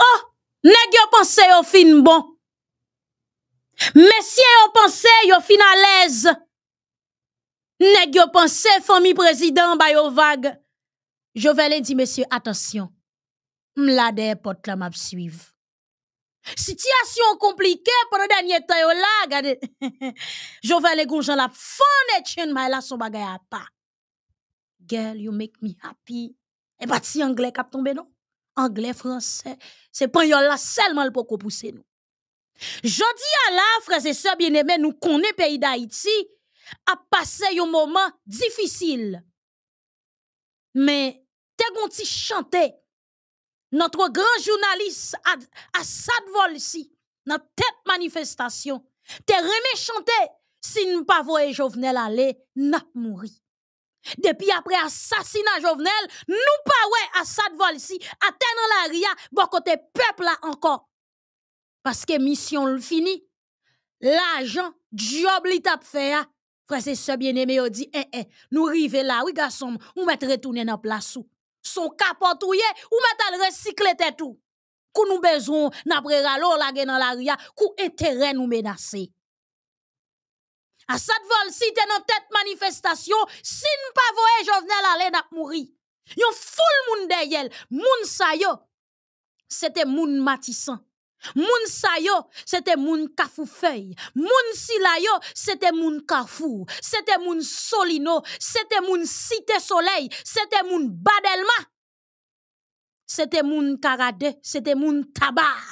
oh, nèg yo pense yo fin bon. messieurs yo pense yo fin à l'aise. Nèg yo pense famille président ba yo vague. Jovelin dit monsieur attention. M'la de porte la m'a suivre. compliquée pour pendant dernier temps. » yo la, gade, jovele gonjan la et chen ma la son bagay a pas. Girl, you make me happy. Et bah, si anglais kap tombe non? anglais, français. c'est pas yon seulement selman nous. nous. pousse Jodi à la, bien nous nous connaissons pays pays pays d'Haïti, a passé un moment difficile. Mais te gonti chante, notre grand journaliste a Volsi, dans tête manifestation, te reme chanter si nous pas voye Jovenel n'a nap mourir depuis après assassinat Jovenel, nous pas ouais Assad à dans la ria, bon côté peuple là encore. Parce que mission finie, fini. L'argent, job li tap fait ah. Frère c'est ce bien-aimé, on dit, eh, eh, nous arrivons là, oui garçon, ou mettre retourner dans place ou. Son capotouye, ou mettre recycler tout. Qu'on nous besoin, Nous ralo la Nous dans la ria, kou intérêt nous menacer. À cette vol si t'es dans tête manifestation, si pas voyez Jovenel aller n'a mourir. Yon foule moun yel, moun sa yo. C'était moun matissan. Moun sa c'était moun kafoufeuille. Moun silayo c'était moun kafou. C'était moun solino, c'était moun cité soleil, c'était moun badelma. C'était moun karade, c'était moun tabar.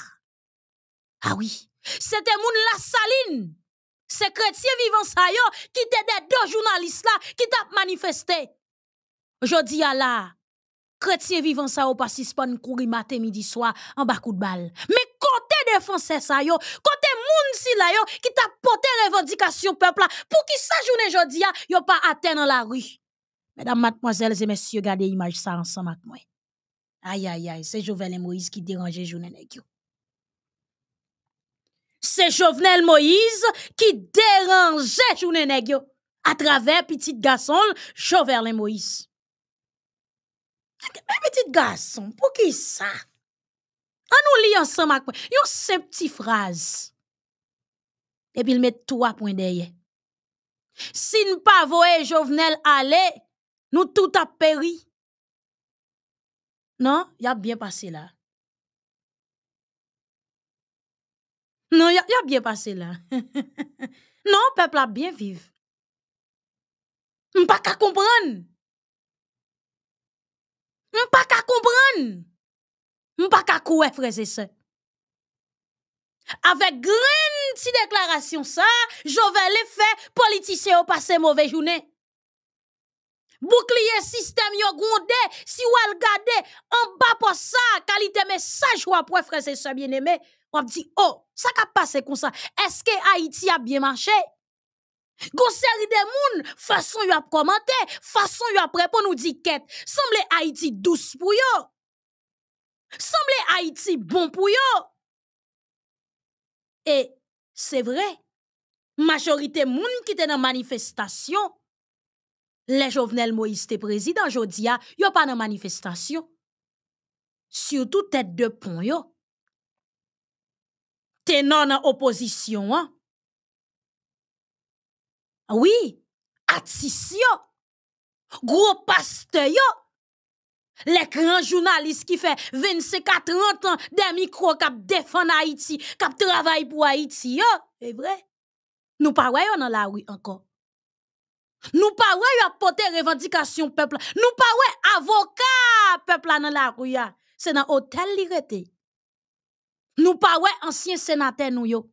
Ah oui, c'était moun la saline. Chrétien vivant ça qui des deux journalistes là, qui t'a manifesté. Jodi à la, chrétien vivant ça à pas suspend courir matin midi soir en bas coup de balle. Mais côté défense, ça côté moun si qui t'a porté revendication peuple là pour qui sa journée jodi a yo pas atteint dans la rue. Mesdames, mademoiselles et messieurs, gardez image ça ensemble avec moi. Aïe aïe aïe, c'est Jovenel Moïse qui dérangeait journée nèg c'est Jovenel Moïse qui dérangeait Joune à travers petit garçon Jovenel Moïse. Mais petit garçon, pour qui ça? On nous lit ensemble, yon septi petite phrase. Et puis il met trois points derrière. Si nous pas Jovenel aller, nous tout a péri. Non, y a bien passé là. Non, y a, bien passé là. non, peuple a bien vivre. M'pas qu'à comprendre. M'pas qu'à comprendre. On qu'à pas frère, et Avec grande petite déclaration ça, les fait politiciens au passé mauvaise journée. Bouclier système yo grondé, si ou al gade, en bas pour ça, qualité message ou après frères et ça, bien aimé on dit, oh, ça qu'a passé comme ça. Est-ce que Haïti a bien marché? Gon série de moun, façon yon a commenté, façon yon a pour nous dit quête. Semble Haïti douce pour yo. Semble Haïti bon pour yo. Et c'est vrai, majorité moun qui était dans manifestation, les Jovenel Moïse te président, jodia, ah, yo pas dans manifestation. Surtout tête de pont yo non dans l'opposition. Hein? Ah oui, attention. Gros pasteur, yo. Les grands journalistes qui fait 25 30 ans de micro qui défendent Haïti, qui travaillent pour Haïti, C'est vrai. Nous parlons dans la rue encore. Nous parlons voyons pas porter revendication peuple. Nous ne voyons avocat peuple dans la rue. C'est dans l'hôtel qui nous pas ouais ancien sénateur nous yo.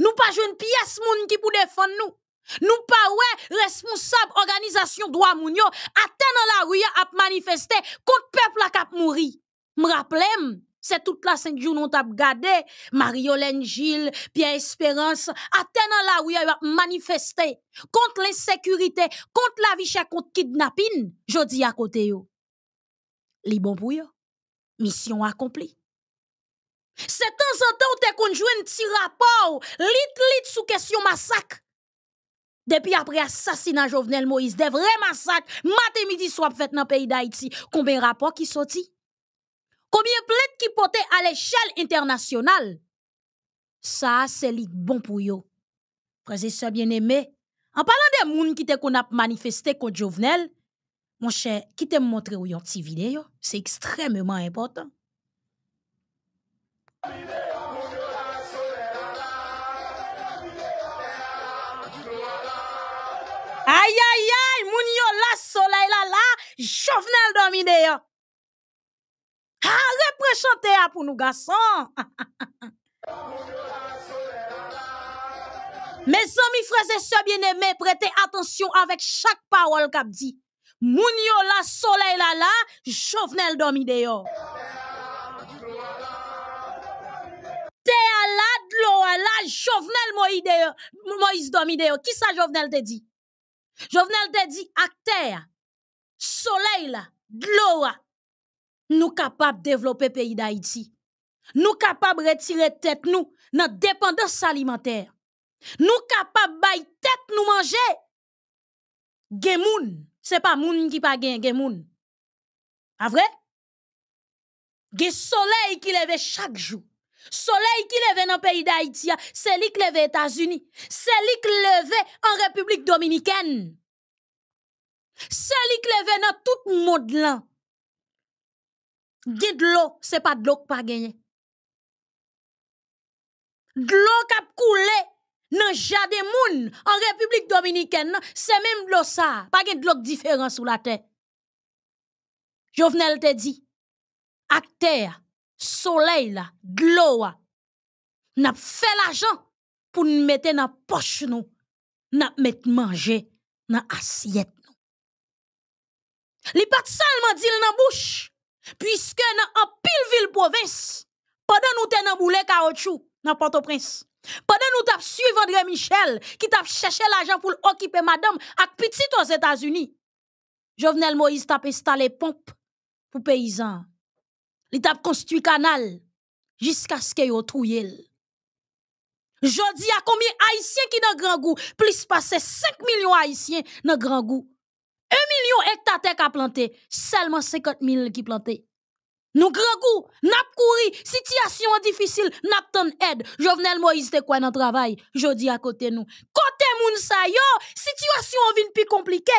Nous pas jeune pièce moun qui pour défendre nous. Nous pas ouais responsable organisation droit moun yo dans la rue à manifester contre peuple qui a mouri. M'rappelem, c'est toute la sainte jour nous t'a gardé Mariolène Gilles, Pierre Espérance, dans la rue a manifester contre l'insécurité, contre la vie chère, contre kidnapping, jodi à côté yo. Li bon pour yo. Mission accomplie. C'est temps en temps où tu as un petit rapport, lit lit sous question massacre. Depuis après assassinat Jovenel Moïse, des vrais massacres, matin midi soir fait dans le pays d'Haïti, combien de rapports qui sorti? Combien de plaintes qui portaient à l'échelle internationale? Ça, c'est bon pour vous. bien aimé. en parlant des gens qui ont manifesté contre Jovenel, mon cher, qui te montrer une petite vidéo, c'est extrêmement important. Aïe, aïe, aïe, mouniola la soleil la la, Jovenel domine yo. Ha, pour pour pour Mes amis frères et sœurs bien-aimés, prêtez attention avec chaque parole qu'a dit. Moun la soleil la la, Jovenel domine yo. Téala, à la Jovenel Moïse Moïse qui ça Jovenel te dit Jovenel te dit acteur soleil là gloa nous capables de développer le pays d'Haïti nous capables de retirer tête nous dans dépendance alimentaire nous capables la tête nous manger gen moun c'est pas moun qui pas gen gen moun pas ah vrai le soleil qui lève chaque jour Soleil qui levait dans le pays d'Haïti, c'est lui qui levait États-Unis. C'est lui qui levait en République dominicaine. C'est lui qui levait dans tout le monde là. de l'eau, qui pas pas De l'eau qui a coulé dans le jardin moun monde République République l'eau même même l'eau ça. Pas de l'eau la terre. Jovenel te dit, acteur soleil la, gloire, ah. n'a fait l'argent pour nous mettre mettre poche, nous nous, n'a dans manje assiette nous les pas seulement seulement la bouche, puisque puisque nan an ville ville province pendant nous te boulet boule kaotchou dans Port-au-Prince. pendant nous tap suivre André Michel, qui tap cherché l'argent pour occuper madame à petits aux états unis Jovenel Moïse tap installé pompe pour paysans. L'étape a construit canal jusqu'à ce que yo trouye il Jodi a combien haïtiens qui dans grand goût plus de 5 millions haïtiens dans grand goût 1 million hectares, terre a plantés, seulement 50 000 qui plantés. nous grand goût avons couru situation difficile nous avons ton aide Jovenel Moïse de quoi dans le travail aujourd'hui, à côté nous côté moun sa la situation vin plus compliquée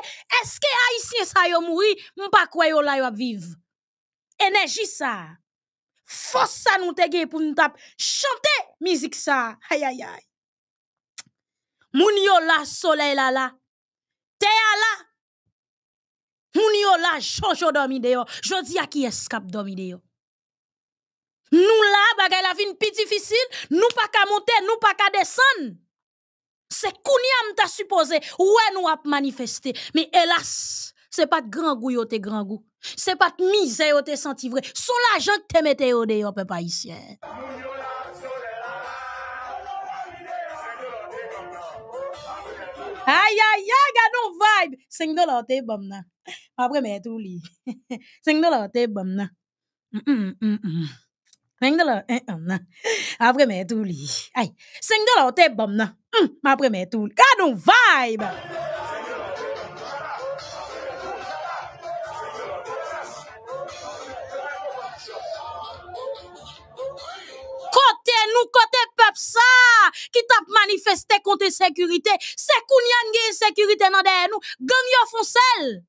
est-ce que les haïtiens mourir, je ne m pas yo la yo vivre énergie ça, force ça nous te gen pour nous taper. chante musique sa, aïe Moun yo la soleil la la, te la, moun yo la chojo domide yo, jodi a ki eskap domide yo. Nou la bagay la vie pi difficile, nous pas ka monter, nous pas ka descendre. C'est kounyam ta suppose, ouais nous ap manifesté, mais hélas, c'est pas de grand goût grand goût. C'est pas de misère yo te senti vrai. Son l'argent que te mette yo de yo pas ici. Aïe, aïe, aïe, gado vibe. 5 dollars te bom nan. Après, mais tout li. dollars te bom nan. Mm mm 5 mm, mm, mm. dollars, un, Après, mais tout li. Aïe, 5 dollars tes après, mais tout li. vibe. Manifesté contre sécurité. C'est qu'on y a une sécurité dans derrière nous. Gang yon Quand celle.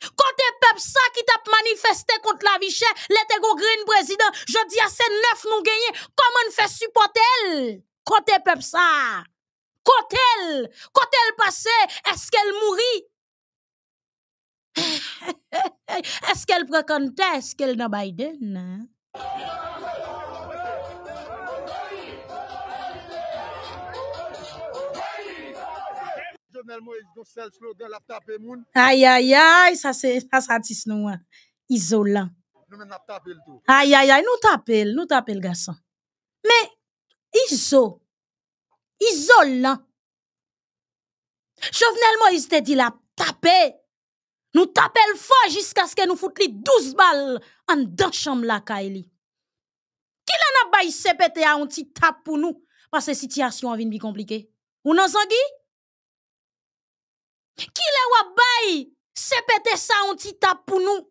Côté peuple, ça qui t'a manifesté contre la vie chère, l'été green président, je dis à ces neuf nous gagner, comment on fait supporter Côté peuple, ça. Côté elle. Côté elle passé, est-ce qu'elle mourit? est-ce qu'elle précontait? Est-ce qu'elle n'a Biden? aïe aïe aïe ça c'est la tape moun. Ay, Isolant. aïe aïe aïe nous l nous Ay, ay, ay, nou iso. Isolant. Jovenel Moïse te dit la taper nous tape fort jusqu'à ce que nous foutons li 12 balles en dan chambre la ka Qui li. Ki la na bay un a tap pour tape parce que la situation situation an bien bi komplike. Ou non sangi? Ki le wabay sepete sa an ti tap pou nou?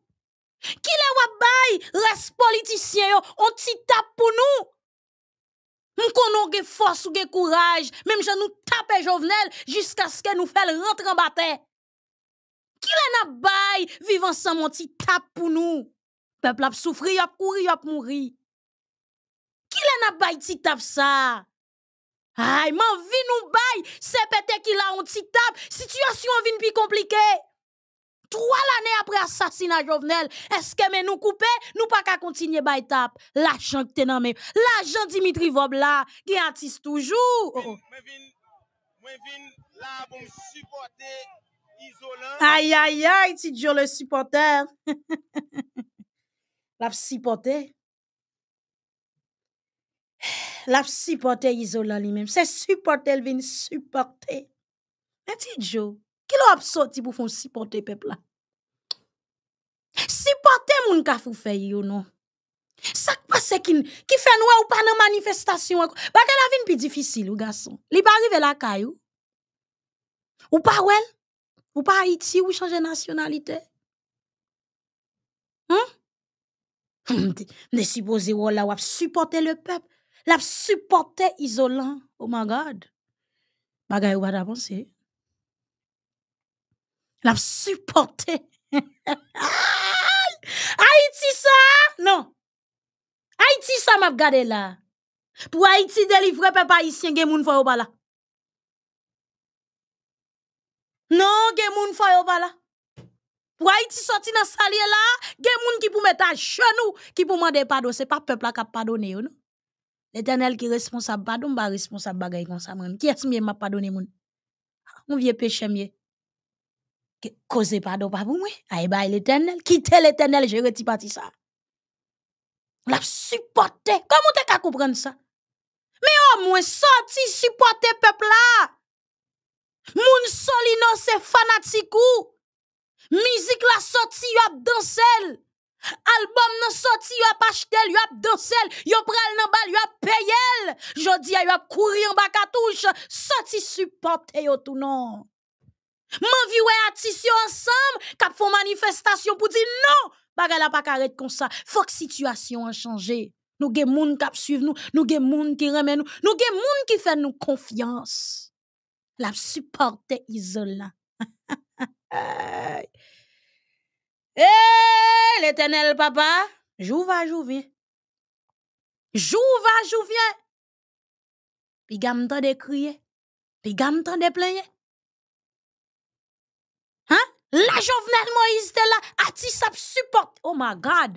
Ki le wabay res politisyen yo an ti tap pou nou? M konon ge fos ou ge kouraj, menm jan nou tape jovenel, jiska sken nou fel rentran bate. Ki le nabay vivansam an ti tap pou nou? Pepl ap soufri, ap kouri, ap mouri. Ki le nabay ti tap sa? mon man vie ou baye. se pete qui la petit tab, Situation vin plus komplike. Trois l'année après l'assassinat jovenel, que men nous couper, nous pa ka continuer bay tap. La que te nan L'agent la Dimitri Vob qui est artiste toujours. Oh. aïe, vin, mwen la bon supporte isolant. Ay, ay, ay, le supporter. la supporter. La ap sipote yi zola li menm. Se sipote, el vin sipote. Nè ti djou? Ki lò ap soti pou fon sipote pepla? Sipote moun ka fou fe yi yon. Non? Sak pa se ki fè noua e ou pa nan manifestasyon akou. Bakal la vin pi difisil ou gason. Li pa rive la kayou? Ou pa wèl? Ou pa Haiti ou chanje nasyonalite? Mne sipose wò la wap sipote le pep. La supporté isolant. Oh my God. Bagay ou va penser. La supporter. Haïti ça? Non. Haïti ça m'a gardé là. Pour Haïti délivrer peuple haïtien gen moun fò pas là. Non, gen moun fò pas là. Pour Haïti sorti dans salier là, gen moun qui pou mettre à genou, qui pour demander pardon, c'est pas peuple qui a pardonné non. L'Éternel qui est responsable, pardon, pas responsable bagaille comme ça Qui est-ce qui m'a pardonné mon vieux péché mieux. Cause pardon pas pour moi. Aïe bah l'Éternel, quittez l'Éternel, je retire parti ça. L'a supporté. Comment t'es qu'à comprendre ça Mais au moins sorti supporter peuple là. Moun solino c'est fanatique ou. Musique la sorti, y a dansé. Album nan sorti, yo ap acheté, yo ap dansé, yo pral nan bal, yo ap Jodi a yo ap en bakatouche, sorti supporté, tout non. Mon vieux tissu ensemble, cap font manifestation pour dire non, bagay la pas karet comme ça. Faut situation a changé. Nous gen moun suivent nous, nous gen moun qui remet nous, nous gen moun qui fait nous confiance. La supporter Isola. eee, le tenel papa, jou va, jou vye, jou va, jou vye, pi gam tan de kriye, pi gam tan de plenye, la jovnen Moïse te la, ati sap support, oh my god,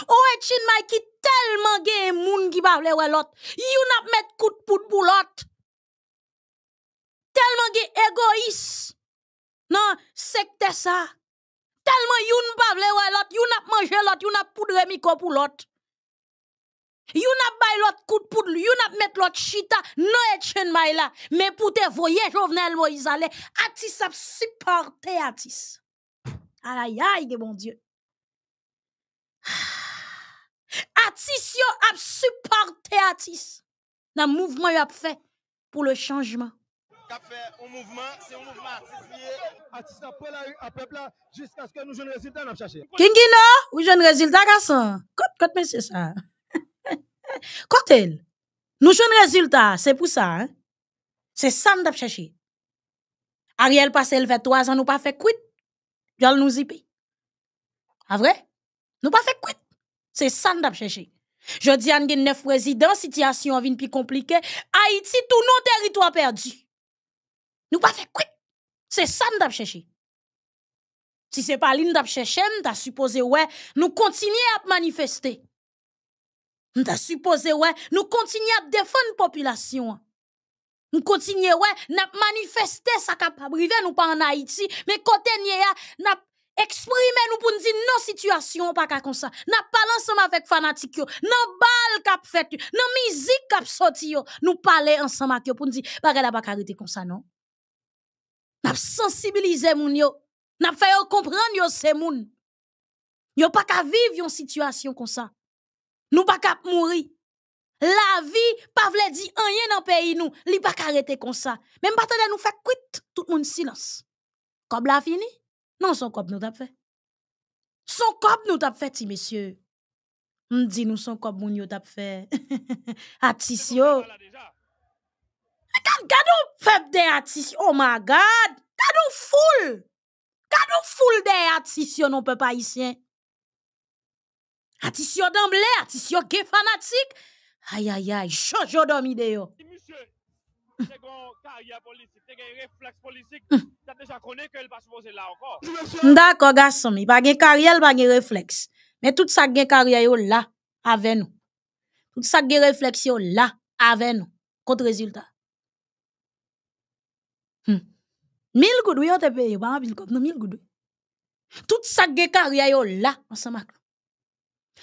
ou oh, e Chinmay ki telman ge moun ki bavle ou elot, yon ap met kout pout boulot, telman ge egois, nan, sekte sa, Tellement yon pa vle mangé l'autre, yon ap manje lot, yon ap poudre miko pou lot. Yon ap bay coup kout poudre, yon ap met lot chita, no et chen may Mais pour pou te voyer Jovenel Moïse atis ap supporte atis. Alayay de bon Dieu. Atis yo ap supporte atis. Nan mouvement yo a fait pour le changement qui fait un mouvement, c'est un mouvement la rue, jusqu'à ce que nous Kingino, résultat, garçon. Quand mais c'est ça. Nous c'est pour ça. Hein. C'est ça nous chercher. Ariel passe, le fait trois nous pas fait quit. Jol nous zippé. Ah, vrai? Nous pas fait quit. C'est ça nous chercher. Je dis, à neuf résidents, situation vient plus compliquée. Haïti, tout non territoire perdu. Nous pas fait quoi C'est ça nous avons cherché. Si c'est pas nous d'ap cherché, nous supposé ouais, nous continuer à manifester. Nous supposé ouais, nous continuer à défendre la population. Nous continuer ouais, nous manifester ça capable nous pas en Haïti, mais côté nous n'a exprimer nous pour nous dire non situation pas comme ça. N'a pas ensemble avec fanatique Non bal cap fait, Non musique cap sorti nous parler ensemble avec pour nous dire bagay la pas arrêter comme ça non. N'a sensibilisé moun yo. N'a fait comprendre yo ces moun. Yo pas qu'à vivre une situation comme ça. Nous pas qu'à mourir. La vie pas vle di rien dans pays nous, li pas arrêter comme ça. Même pas de nous faire quitter, tout le monde silence. Comme la fini Non son corps nous t'a fait. Son corps nous t'a fait ti monsieur. On dit nous son comme moun yo t'a fait. Attention le pep de atis, oh my God. Gado foul. Gado foul de atis non pe haïtien artiste d'emblée yo gay atis yo Aïe, aïe, Ay, ay, ay, chojo domi de yo. c'est une carrière politique, c'est un réflexe politique. Hmm. Tu déjà connu qu'elle va se poser là encore. D'accord, garçon, il n'y a pas de carrière, pas de réflexe. Mais tout ça qui carrière là, avec nous. Tout ça qui réflexion là, avec nous. Contre résultat. Hmm. Milgoud, goudou yon te paye, pas en goudou, non, goudou. Tout ça qui carrière yo là, ensemble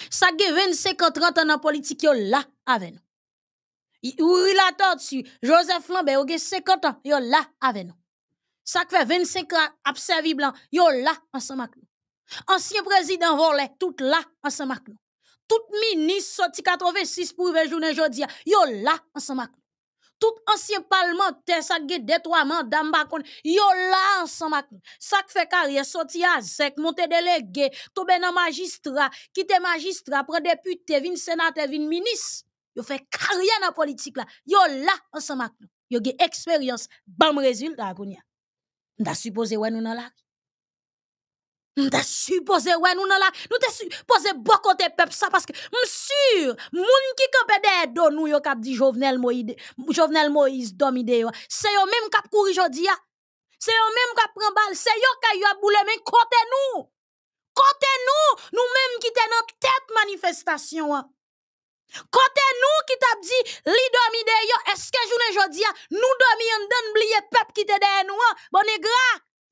Sa ge 25 ans, 30 ans en politique yo là, avec nous. Ou la tortue, Joseph Lambert, ou 50 ans, yo là, avec nous. Sa qui fait 25 ans, abservi blanc, yo là, ensemble Ancien président volé, tout là, ensemble Tout ministre sorti 86 pour journée jodi, yo là, ensemble tout ancien parlementaire, ça qui deux, trois mandats, yo là ensemble. Bah, ça fait carrière, sorti à sec, monter délégué, tomber dans magistrat, quitter magistrat, prendre député, vin sénateur, vin ministre. Yo fait carrière dans la politique là. Yo là ensemble. Bah, yo expérience, bam résultat, On a supposé ouais nous dans nous t'es supposé, ouais, nous là, nous bon côté peuple ça parce que, les moun qui nous yo dit Jovenel Moïse, Jovenel Moïse C'est même cap courir jodi C'est même cap balle, c'est yon qui a boule mais côté nous. Côté nous, nous même qui t'es dans tête manifestation. Hein. Côté nous qui t'as dit li domide est-ce que journée jodi nous dormi en peuple qui t'es derrière nous, hein. bon gras.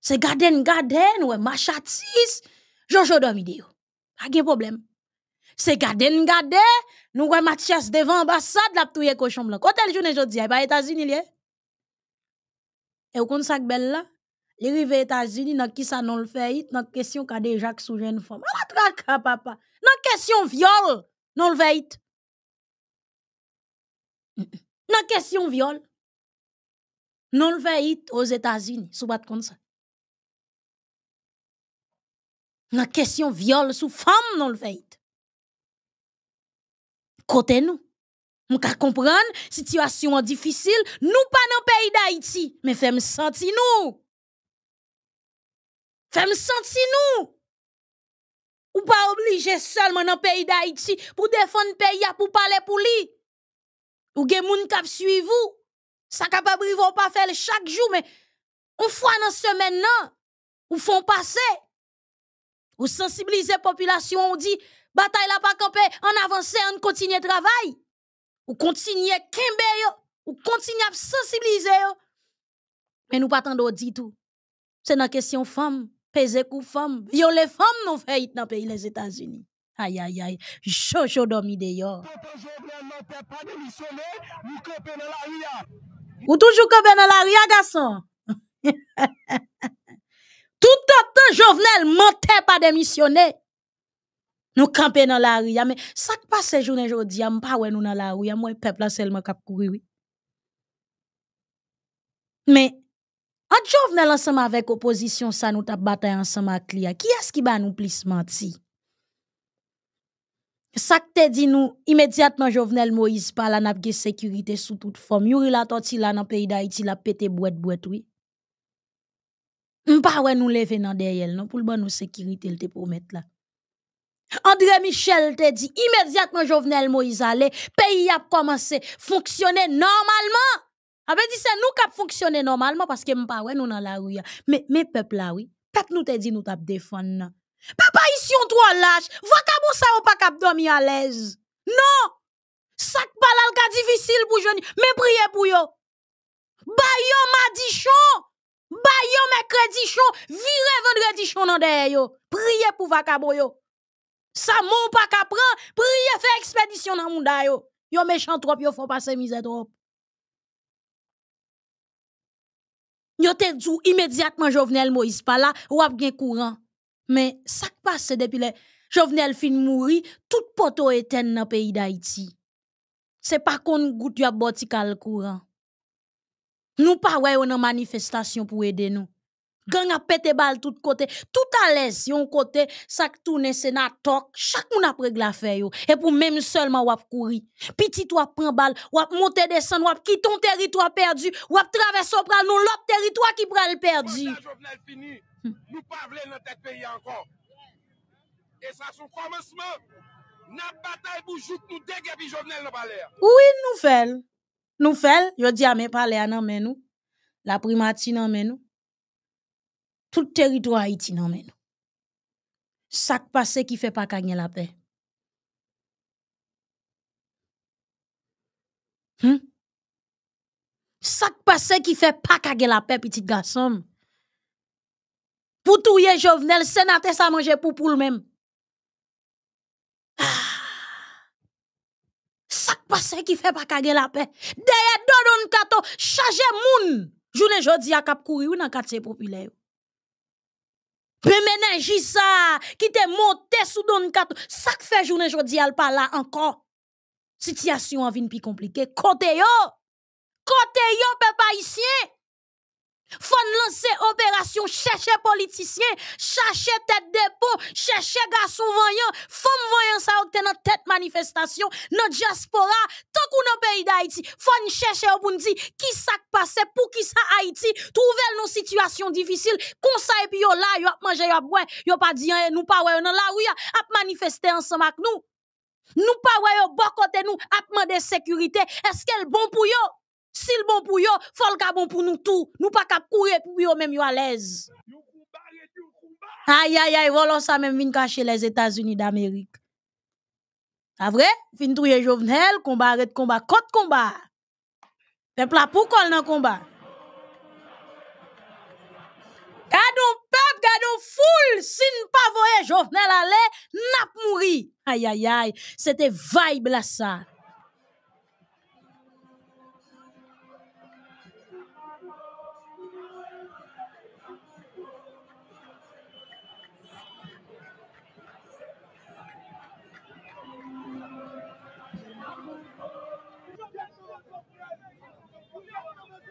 C'est garden, garden, ouais, machatis. joue dans vidéo. Pas de problème. C'est garden, garden. Nous, ouais, Mathias devant l'ambassade, la ptouye cochon blanc. Quand elle joue, j'ai dit, eh, États-Unis, il y a. Et au compte ça, belle là, les rives États-Unis, qui ça non le fait, dans question cas déjà que sous jeune femme. Ah, la traque, papa. Dans question viol, non le fait. Dans question viol, non le fait aux États-Unis, sous bat comme ça dans la question viol sous femme dans le fait. Côté nous, nous comprenons la situation difficile, nous pas dans le pays d'Haïti, mais faites-nous sentir nous. Faisons sentir nous. Ou pas obligés seulement dans le pays d'Haïti pour défendre le pays, pour parler pour lui. Ou gen moun kap suivi vous. Ça capable pas faire chaque jour, mais une fois dans la semaine, ou font passer. Ou sensibiliser population, on dit, bataille la pas campé, on avance, on continue travail. Ou continue kembe ou continue à sensibiliser Mais nous pas attendre dit tout. C'est dans question femme, peser kou femme, les femmes nous fait dans pays les États-Unis. Aïe, aïe, aïe. Jojo dormi dehors. Ou toujours campé dans la ria, ah? ah, garçon. Tout temps Jovenel mentait pas démissionner. Nous campions dans la rue, mais ça qui passe journée aujourd'hui, on pas ouais nous dans la rue, Moi, le moins peuple seulement qui oui. Mais en Jovenel ensemble avec l'opposition, ça nous avons battu ensemble avec lui. Qui est-ce qui va nous plus mentir ça que t'es dit nous, immédiatement Jovenel Moïse parle à la sécurité sous toute forme. Nous la tortilla dans le pays d'Haïti, la pété boîte boîte, oui. On pas nous lever derrière non pour le bon nou sécurité il te promet là. André Michel t'a dit immédiatement Jovenel Moïse allez pays a commencé fonctionner normalement. Avait dit c'est nous qui a fonctionné normalement parce que on pas nous la rue mais mes peuple là oui. Peuple nous te dit nous t'a défendre. Papa ici on toi lâche. voilà on ça on pas dormir à l'aise. Non. Sac balal ka difficile pour je mais priez pour yo. Bayo madichon. dit Bayon mercredi chon, vire vendredi chon nan de yo. Priez pour vacabo yo. Ça mon pas qu'à priez expédition dans monde yo. Yo méchant trop, yo faut passer misère trop. Yo te djou immédiatement Jovenel Moïse pas là, ou ap gen courant. Mais ça qui passe depuis le Jovenel fin mouri, tout poto éteint dans pays d'Haïti. C'est pas qu'on goûte à boti courant. Nous pas ouais on en manifestation pour aider nous. Gang a pété balle tout côté, tout à l'aise yon côté, ça tourne sénateur, chaque moun a règle yo et pour même seulement wap courir. Petit toi prend balle, wap monter descendre, wap quitter ton territoire perdu, wap traverser pral non l'autre territoire qui pral perdu. Nous pas voulons notre pays encore. Et ça son commencement. N'a bataille pour joute nous déguer pi Jovenel dans palais. Oui, nouvelle nous faisons, je dis à mes pale non La primatine Tout territoire territoire iti qui c’est nou. qui pase ki fait pa gagner la paix Hmm? qui pase ki fait pa gagner la paix, petit garçon. Pou le jovenel, sénateur sa manje pour pou même. ce qui fait pas kage la pe. Deye donon kato, chaje moun. Jounen jodi a kap kouri ou nan katse populaire. yo. Pe sa, ki te monte sou don kato, sak fe joune jodi al pa la situation Sityasyon an vin pi komplike, kote yo. Kote yo pe pa faut lancer opération, chercher politicien, chercher tête pont, chercher garçon voyant, femme voyant ça ou dans tête manifestation, dans diaspora, tant qu'on dans pays d'Haïti. Faut chercher pour nous dire qui ça passé, pour qui ça Haïti, trouver nos situations difficiles, qu'on ça et puis yo là, yo a mangé, yo a boire, yo pas dit hein, nous pas ouais, dans la rue, a manifesté ensemble avec nous. Nous pas ouais, yo bon côté nous, a demander sécurité. Est-ce qu'elle bon pour yo? Sil bon pou yo, fol ka bon pou nou tou. Nou pa kap kouye pou yo menm yo alez. Ayayay, volon sa menm vin kache les Etats-Unis d'Amerik. Sa vre? Fini touye jovenel, konba, ret konba, kot konba. Fèm plapou kol nan konba. Gado pep, gado foul, sin pa voye jovenel ale, nap mouri. Ayayay, sete vibe la sa.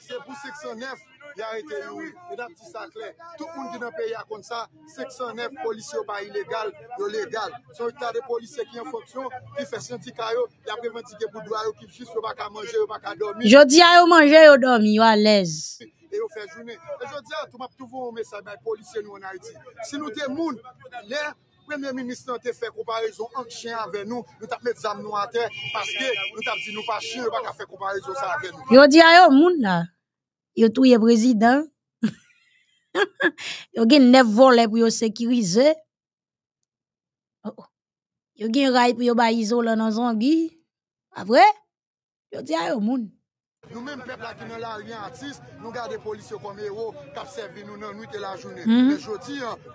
c'est pour 609 qui a été oui. Et dans petit saclet tout le monde qui est dans le pays a comme ça, 609 policiers pas illégal, yo légal. Son état de policiers qui en fonction, qui fait senti il qui a préventiqué pour droit, qui fiche, yo pas à manger, yo pas à dormir. Je dis à yo manger, yo dormi, à l'aise. Et vous fait journée. Et je à tout le tout vous monde, ça, les ben, policiers, nous en Haïti. Si nous sommes là premier ministre a fait comparaison en chien avec nous, nous t'a mis des nous à terre parce que nous t'a dit nous pas chien, pas faire comparaison ça avec nous. Yo dit à yo moun là, yo tout président, yo gen neuf volé pour yo sécuriser, oh, oh. yo gen raille pour yo ba isolé dans zongi, ah après, yo dit à yo moun. Nou menm pepla ki nou la riantis Nou gade polis yo komero Kapsevi nou nan nwite la jounen mhm.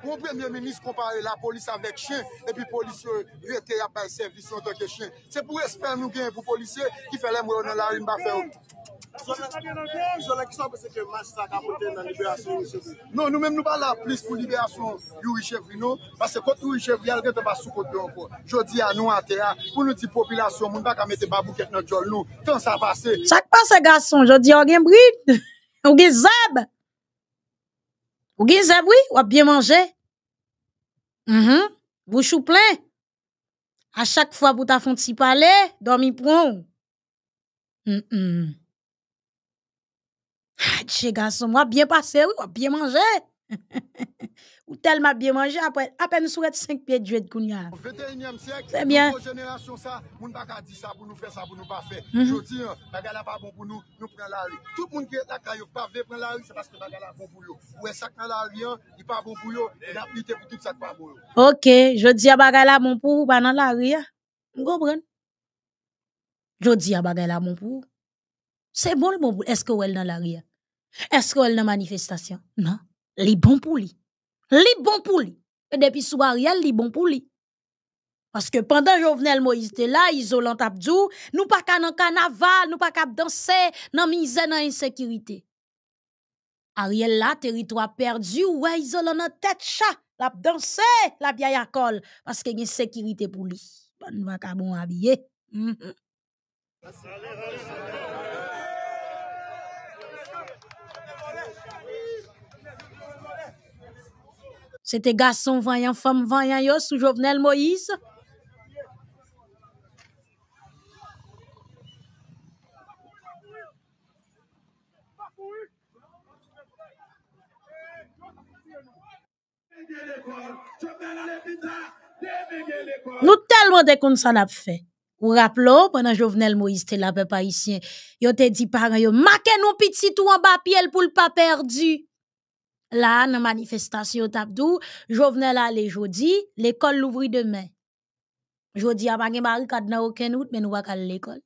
Mwen premier menis kompare la polis avek chen Epi polis yo ete apay servis Sontoke chen Se pou espè nou gen pou polis yo Ki fèlem wè ou nan la rinba fè ou Non nou menm nou pa la plis Pou liberasyon Yow i chevri nou Pase kote yow i chevri al gen te pa sou kote an Jodi an nou an te a Pou nou ti popilasyon moun baka mette babou ket nou jol nou Tans apase gason, je dis au oh, brid, ou gen zab. Ou gen zab, oui, ou bien manger? Mm -hmm. Bouchou plein. A chaque fois vous ta fon pale, dormi pron. Mm -mm. Che ah, garçon, moi bien bien oui, ou bien manger? ou tellement bien mangé, après à peine sur 5 pieds de Dieu de Kounia. 21e siècle, c'est bien. génération, ça, nous ne ka di ça pour nous faire ça, pour nous pas faire. Mhm. Je dis, hein, bagala pas bon pour nous, nous prenons la rue. Tout le monde qui est là, yo pas veut prendre la rue, c'est parce que bagala bon pour yo. Ou est ça que la rue, hein, il pas bon pour yo, il a appliqué pour tout ça, pas bon. Ok, je dis, bagala bon pour vous, pas dans la rue. Hein. Vous comprenez? Je dis, bagala bon pour C'est bon le bon pour Est-ce que vous êtes dans la rue? Est-ce que vous êtes dans manifestation? Non. Les bon pour lui li bon pour lui. Et depuis soir, li bon pour lui. Parce que pendant Jovenel Moïse était là, isolant abdou, nous pas qu'à dans carnaval, nous pas qu'à danser, dans misère, dans insécurité. Ariel là, territoire perdu, ouais, isolant dans tête chat, la danser, la vieille parce qu'il y a sécurité pour lui. Bon, va bon habillé. Mm-hmm. Se te gason vanyan, fam vanyan yo sou Jovenel Moïse. Nou telman dekoun san ap fe. Ou rapplo, pwennan Jovenel Moïse te lape pa isyen, yo te di paran yo, maken nou piti tou an ba pi el pou l pa perdi. Là, dans la manifestation, Tabdou, Jovenel les jeudi, l'école l'ouvrit demain. Jeudi, a ah, pas de barricade dans aucun route, mais nous allons à l'école.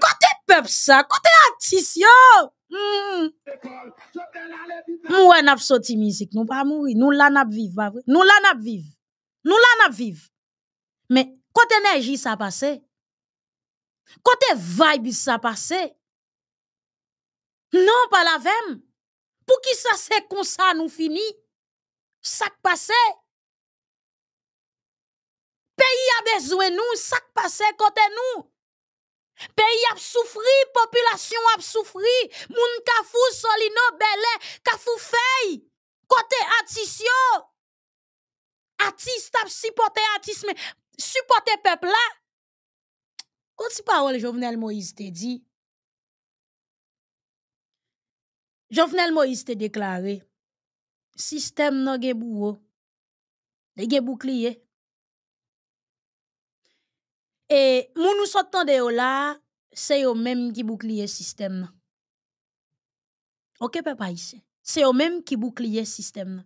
Kote pep sa, côté artiste yo hmm. sorti musique, nous pas mourir, nous là n'a pas vivre, nous là n'a pas vivre, nous là n'a pas vivre. Mais kote neji ça passe. kote vibe non, pas la même. Pour qui ça, c'est se ça, nous, fini, sak Le pays a nous ça sak passe kote nou, Pays a souffri, population a souffri. moun kafou solino belé kafou fey, kote côté yo. Atis tap pote atis, mais Supote pep la, konti parol Jovenel Moïse te di. Jovenel Moïse te deklare, sistem nan gen bou yo, de gen bou kliye. E moun nou sotan de yo la, se yo menm ki bou kliye sistem. Ok pep a yise, se yo menm ki bou kliye sistem.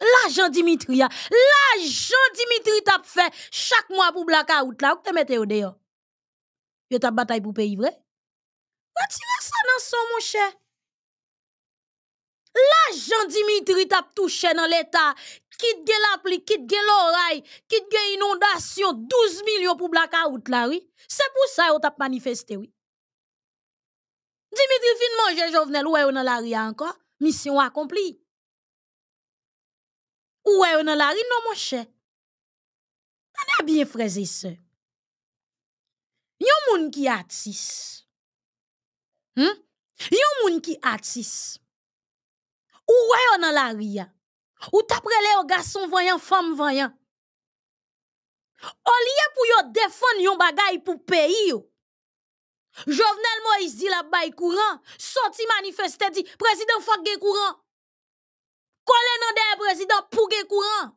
La jan Dimitri ya, la jan Dimitri tap fe, chak mwa pou blaka out la, ou te mette ou deyo? Yo tap batay pou peyi vre? Wè ti wè sa nan son, mwen chè? La jan Dimitri tap tou chè nan l'Etat, kit ge la pli, kit ge l'oray, kit ge inondasyon, 12 milyon pou blaka out la, wè? Se pou sa yo tap manifeste, wè? Dimitri fin manje jovnel, wè yo nan la ria anko? Misyon akompli? Ouweyo nan lari nan monshe. Anè e bien freze se. Yon moun ki atis. Hmm? Yon moun ki atis. Ouweyo nan lari ya. Ou tapre le yon gason vanyan, fam vanyan. Oliye pou yon defon yon bagay pou peyi yo. Jovenel Moïse di la bayi kouran. Soti manifeste di, prezident fagge kouran. coller dans des président pour gagner courant.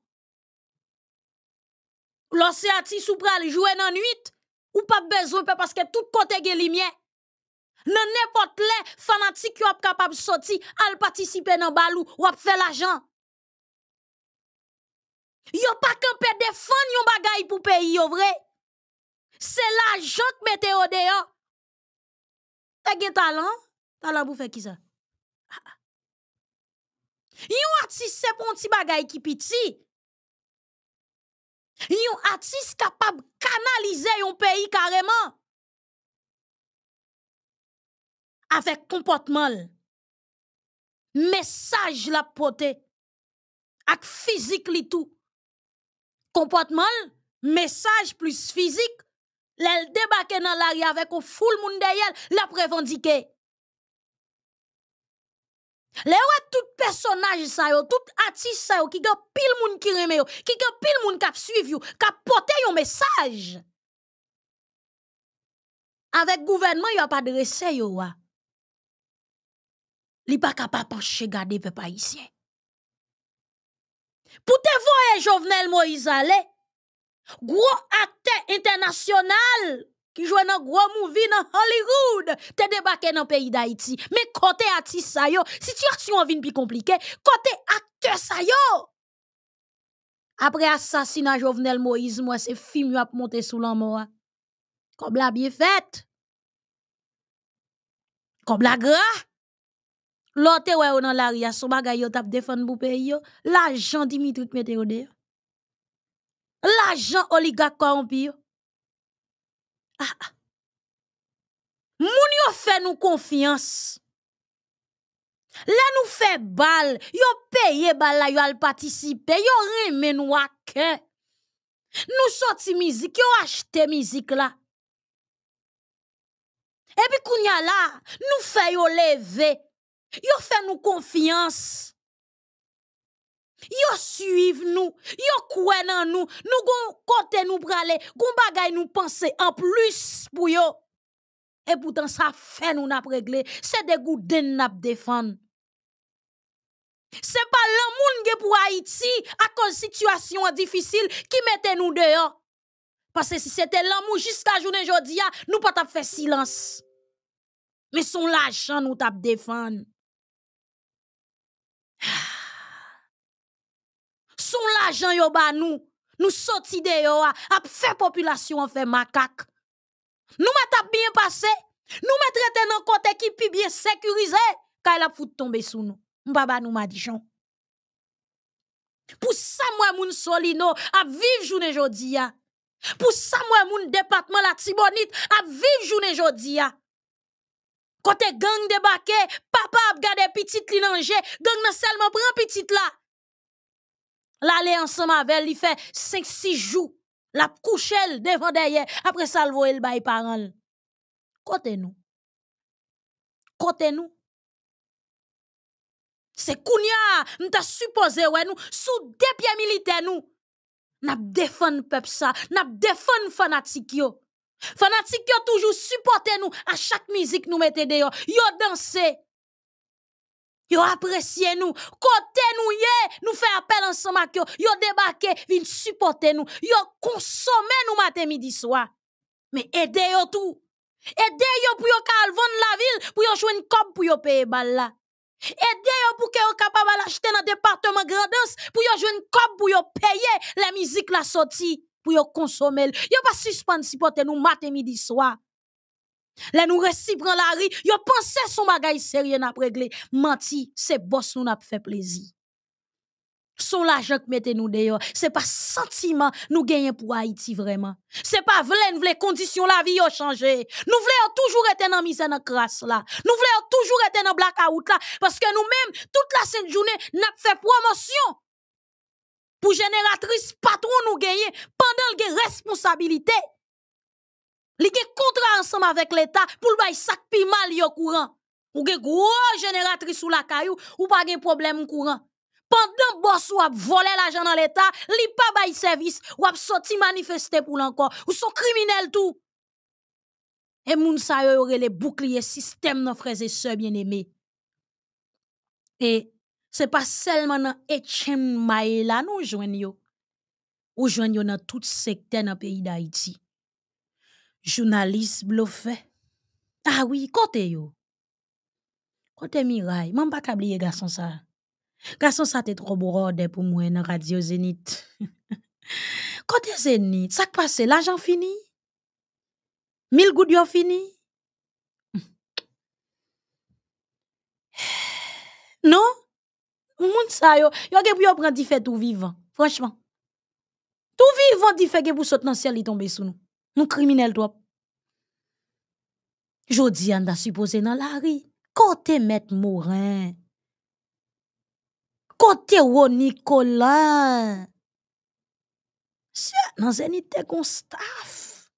Lorsque a ti sou pral jouer dans nuit ou pas besoin parce que tout le côté gen lumière. Nan n'importe les fanatique qui est capable de sorti al participer dans balou ou a faire l'argent. Yo pas qu'un père camper défendre yon bagay pour pays yo vrai. C'est l'argent que mettez au dehors. T'as e gen talent, talent pour faire qui ça? Yon artiste c'est pour un petit bagay qui piti. Yon artiste capable canaliser un pays carrément. Avec comportement. Message la pote. Ak physique li tout. Comportement, message plus physique. l'El débarque dans l'arrière avec un full monde yel, la prévendiquer. Le wè tout personaj sa yo, tout atis sa yo, ki gen pil moun ki reme yo, ki gen pil moun kap suyvi yo, kap pote yo mesaj. Awek gouvenman yo ap adrese yo wè. Li pa kap aposhe gade pe paisyen. Poute voye jovenel Moïse ale, gwo ate internasyonal. qui joue dans gros movie dans Hollywood, te débarqué dans le pays d'Haïti. Mais côté artiste ça yo, situation vin plus compliquée. Côté acteur ça yo. Après assassinat Jovenel Moïse, moi c'est film yo a monté sous la mort. Hein. Comme la bien Comme la gras. L'autre on dans la ria, son bagay yo tap défendre pour pays yo, l'argent Dimitri tout mette L'argent Mouni ah, ah. moun fait nous confiance. Là nous fait bal, a payé bal la yon al participe, yon remen nou que. Nous sorti musique, ont acheté musique là Et puis, là, là, nous fait yon lever, a fait nous confiance yo suivent nous, yo croient en nous, nous gon côté nous praler, gon bagay nous penser en plus pour yo. Et pourtant ça fait nous n'a réglé. c'est des nous n'a défendre. C'est pas l'amour qui pour Haïti à cause situation difficile qui mettait nous dehors. Parce que si c'était l'amour jusqu'à journée aujourd'hui, nous pas t'a fait silence. Mais son l'argent nous t'a défendre. son l'argent yo ba nous, nous sorti de yo a, ah. a fait population fait macaque. Nous mettons bien passé, nous mettons dans côté qui pi bien sécurisé, y la fout tomber sous nous. Mbaba nou m'a di Jean. Pour ça moi moun solino a vivre journée jodi a. Ah. Pour ça moi moun département la Tibonite a vivre journée jodi ah. a. Kote gang debake, papa ap gade pitit li nanje, gang nan selman pran pitit la. L'aller ensemble avec lui fait 5-6 jours. La couchelle devant derrière. Après ça, le voit le bail parent. Côté nous. Côté nous. C'est Kounia, nous t'a supposé, ouais, nous, sous deux pieds militaires, nous. N'a défendu peuple ça, n'a défendu fanatique yo. Fanatique yo toujours supporter nous à chaque musique nous mettez dehors. Yo danser. Yo apprécié nous, côté nous yé, nous fait appel ensemble avec yo, yo débarqué, vin supporter nous, yo consommé nous matin midi soir. Mais aidez yo tout. Aidez yo pour yo ka la ville, pour yo jouer une cop pour yo payer balle Aidez yo pour que yo capable acheter dans département Grandance pour yo jouer une cop pour yo payer la musique la sortie pour yo consommer. Yo pas suspendre supporter nous matin midi soir. Là nous prend la rue, yo pensé son bagage sérieux n'a régler. Menti, c'est boss nous n'a fait plaisir. Son l'argent que mettez nous dehors, c'est pas sentiment nous gagnons pour Haïti vraiment. C'est pas vle vle conditions la vie ont changé. Nous voulons toujours être dans misère dans crasse là. Nous voulons toujours être dans blackout là parce que nous-mêmes toute la sainte journée n'a fait promotion pour génératrice patron nous gagner pendant le responsabilités. responsabilité. Li gen kontra ansam avèk l'Etat pou l'bay sakpimal yo kouran. Ou gen gwoj generatris ou lakayou ou pa gen problem kouran. Pandan bors wap vole l'ajan an l'Etat, li pa bay servis, wap soti manifestè pou l'ankor, ou sot kriminel tou. E moun sa yo yore le boukliye sistem nan freze sè bien eme. E se pa selman nan etchem mae lan ou jwen yo. Ou jwen yo nan tout sekte nan peyi da iti. journaliste bluffé. Ah oui, côté yo. Côté Mirail, m'en pas oublier garçon ça. Garçon ça t'es trop brode pour moi dans Radio Zénith. côté Zénith, ça passe, l'argent fini. Mille goud yo fini. Non? Moun sa yo, yo ge pou yo pran di tout vivant, franchement. Tout vivant di fè vous pou dans le ciel li tombe sous nous nous criminels doit. Jodi an supposé dans la rue. Côté Maître Morin. Côté Ronny Colin. C'est dans zénité qu'on staff.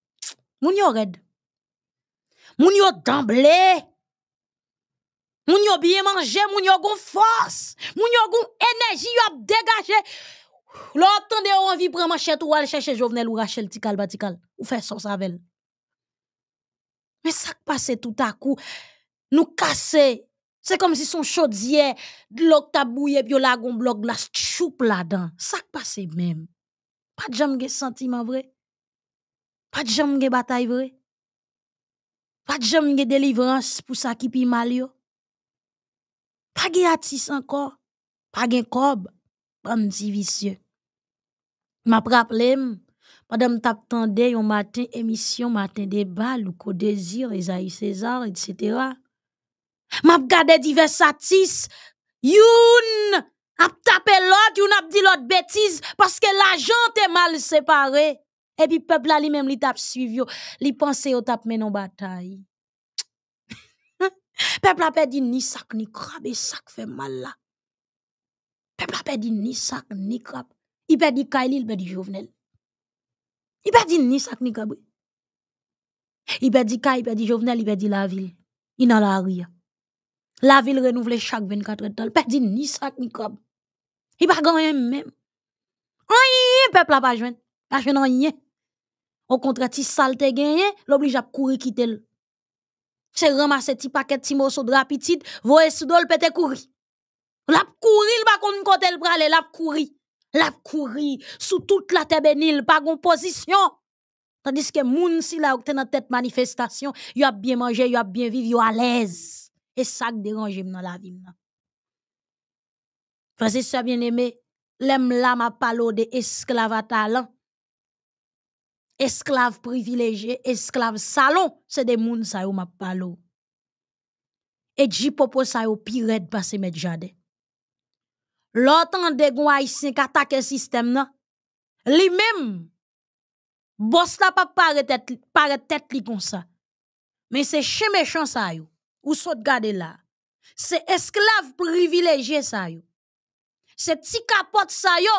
Moun yo red. Moun yo d'emblée. Moun yo bien mangé, moun yo gon force, moun yo gon énergie yo a L'autre ou envie prendre manchette ou aller chercher Jovenel ou Rachel Tikal Batikal. Ou faire son savel. Mais ça passe tout à coup. Nous casser. C'est comme si son chaudier, l'ok tabouye, puis la gon bloc glace, choupe là-dedans. Ça passe même. Pas de jambes sentiment vrai. Pas de jambes bataille vrai. Pas de jambes délivrance pour ça qui pi mal Pas de atis encore. Pas de corbes bandit vicieux. M'a rappelé madame tap yon matin émission matin débat Louko Désir Esaïe César etc. M'a regardé divers artistes youn ap tapé l'autre youn ap dit l'autre bêtise parce que l'argent est mal séparé et puis peuple là lui-même li tap suivi li pensé yo tap menon bataille. peuple a perdu ni sac ni crabe sac fait mal là. Peuple a perdu ni sac ni crap. Il a dit Kaili, il a dit Jovenel. Il a dit ni sac ni crap. Il a dit Kaili, il a dit Jovenel, il a dit la ville. Il n'a la rire. La ville renouvelée chaque 24 heures. Il a perdu ni sac ni crap. Il pas gagné même. Rien, peuple n'a pas joué. Pas joué rien. Au contraire, si salte gagné, l'oblige à courir quitter. C'est ramasser petit paquet, petit morceau de rapide, voyez sous peut pété courir. La couru, il va qu'on côté le bras, la couri. La couru sous toute la terre bénile, pas gon position. Tandis que moun si la dans tête manifestation, y a bien mangé, e y a bien vivre, a à l'aise. Et ça dérange dans la vie Frères et sœurs bien aimé, l'aime là m'a parlé de esclave à talent. Esclave privilégié, esclave salon, c'est des moun ça yo m'a parlé. Et jipopo ça yo pirate passer mettre jardin l'autant de gon haïtien qui attaque le système non lui même boss là pas par tête tête li comme ça mais c'est chez méchant ça yo ou saute garder là c'est esclave privilégié ça yo c'est petit capote ça yo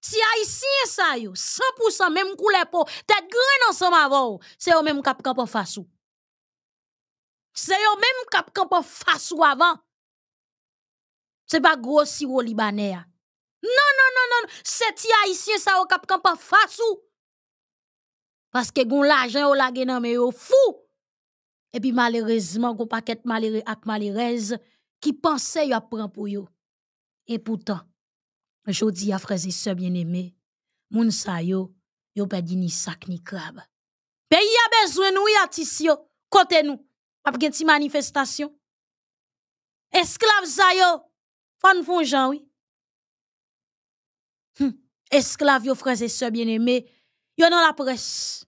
si haïtien ça yo 100% même couleur peau tête grain ensemble avant. c'est au même cap camp en face ou c'est au même cap camp en face ça avant se pas gros si Libanais. Hein. Non, Non, non, non, non. c'est ti ici sa wou kap ou? Parce que, goun l'argent, ou l'a nan me yo fou. Et puis malheureusement, goun paket malere ak malerez qui pense yo pran pour yo. Et pourtant, jodi frères et se bien aimé, moun sa yo, yo pe di ni sac ni crabe. Pays a besoin nou yatis yo, kote nous, ap gen ti manifestation. Esklav sa yo, Fon Jean oui. Hum, esclaves, frères et sœurs bien-aimés, en dans la presse,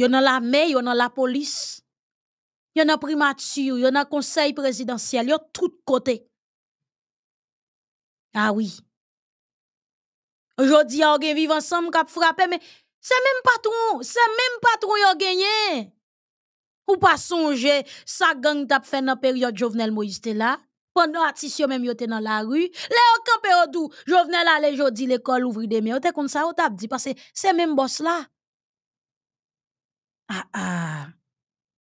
a dans l'armée, yon dans la police, yon dans primature, yon dans conseil présidentiel, yon tout côté. Ah oui. aujourd'hui on gen vivre ensemble kap frappe, mais c'est même patron, c'est même patron yo gagné Ou pas songe, sa gang tap fait dans la période Jovenel Moïse là. Pon nou atis yo menm yo te nan la ru, le yo kempe yo dou, jo vnen la le jodi, le kol ouvri de mi, yo te konsa yo tabdi, pase se menm bos la. Ah, ha ah. ha!